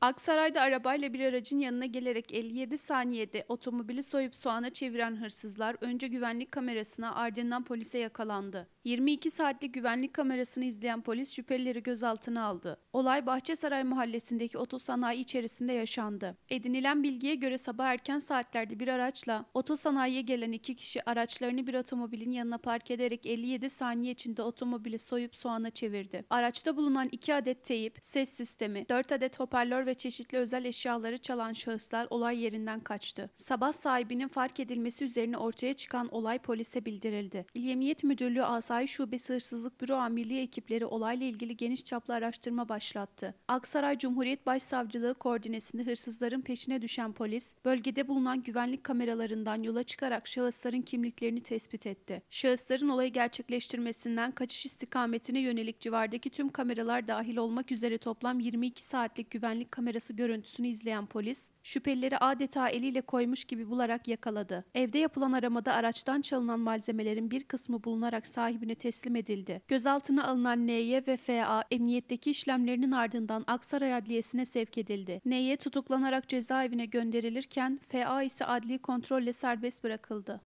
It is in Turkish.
Aksaray'da arabayla bir aracın yanına gelerek 57 saniyede otomobili soyup soğana çeviren hırsızlar önce güvenlik kamerasına ardından polise yakalandı. 22 saatlik güvenlik kamerasını izleyen polis şüphelileri gözaltına aldı. Olay Bahçesaray mahallesindeki otosanayi içerisinde yaşandı. Edinilen bilgiye göre sabah erken saatlerde bir araçla otosanayiye gelen iki kişi araçlarını bir otomobilin yanına park ederek 57 saniye içinde otomobili soyup soğana çevirdi. Araçta bulunan 2 adet teyip, ses sistemi, 4 adet hoparlör ve çeşitli özel eşyaları çalan şahıslar olay yerinden kaçtı. Sabah sahibinin fark edilmesi üzerine ortaya çıkan olay polise bildirildi. İl Emniyet Müdürlüğü Asayiş Şubesi Hırsızlık Büro Amirliği ekipleri olayla ilgili geniş çaplı araştırma başlattı. Aksaray Cumhuriyet Başsavcılığı koordinesinde hırsızların peşine düşen polis, bölgede bulunan güvenlik kameralarından yola çıkarak şahısların kimliklerini tespit etti. Şahısların olayı gerçekleştirmesinden kaçış istikametine yönelik civardaki tüm kameralar dahil olmak üzere toplam 22 saatlik güvenlik kamerası görüntüsünü izleyen polis, şüphelileri adeta eliyle koymuş gibi bularak yakaladı. Evde yapılan aramada araçtan çalınan malzemelerin bir kısmı bulunarak sahibine teslim edildi. Gözaltına alınan NY ve FA emniyetteki işlemlerinin ardından Aksaray Adliyesi'ne sevk edildi. NY tutuklanarak cezaevine gönderilirken FA ise adli kontrolle serbest bırakıldı.